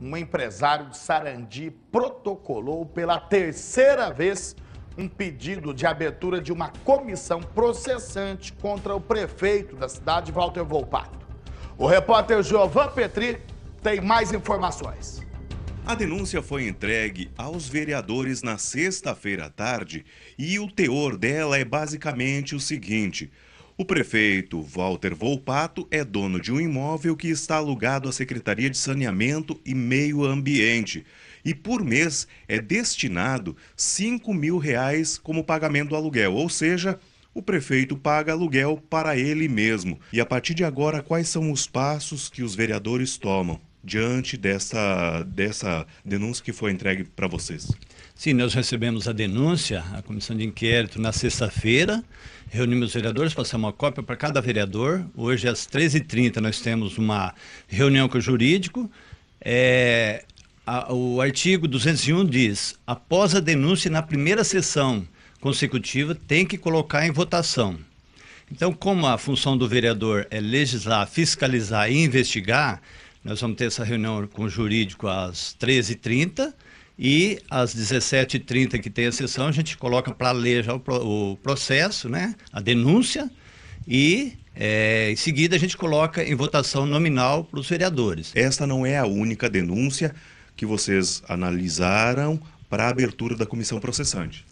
um empresário de Sarandi protocolou pela terceira vez um pedido de abertura de uma comissão processante contra o prefeito da cidade, Walter Volpato. O repórter Giovan Petri tem mais informações. A denúncia foi entregue aos vereadores na sexta-feira à tarde e o teor dela é basicamente o seguinte: o prefeito Walter Volpato é dono de um imóvel que está alugado à Secretaria de Saneamento e Meio Ambiente e por mês é destinado 5 mil reais como pagamento do aluguel, ou seja, o prefeito paga aluguel para ele mesmo. E a partir de agora, quais são os passos que os vereadores tomam? diante dessa, dessa denúncia que foi entregue para vocês? Sim, nós recebemos a denúncia, a comissão de inquérito, na sexta-feira. Reunimos os vereadores, passamos uma cópia para cada vereador. Hoje, às 13h30, nós temos uma reunião com o jurídico. É, a, o artigo 201 diz: após a denúncia na primeira sessão consecutiva, tem que colocar em votação. Então, como a função do vereador é legislar, fiscalizar e investigar, nós vamos ter essa reunião com o jurídico às 13h30 e às 17h30 que tem a sessão, a gente coloca para ler já o, o, processo, né? a denúncia, e é, em seguida a gente coloca em votação nominal para os vereadores. Esta não é a única denúncia que vocês analisaram para a abertura da comissão processante.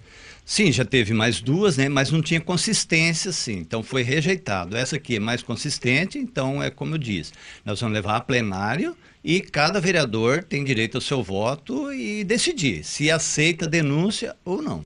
Sim, já teve mais duas, né? Mas não tinha consistência, sim. Então foi rejeitado. Essa aqui é mais consistente, então é como eu disse. Nós vamos levar a plenário e cada vereador tem direito ao seu voto e decidir se aceita a denúncia ou não.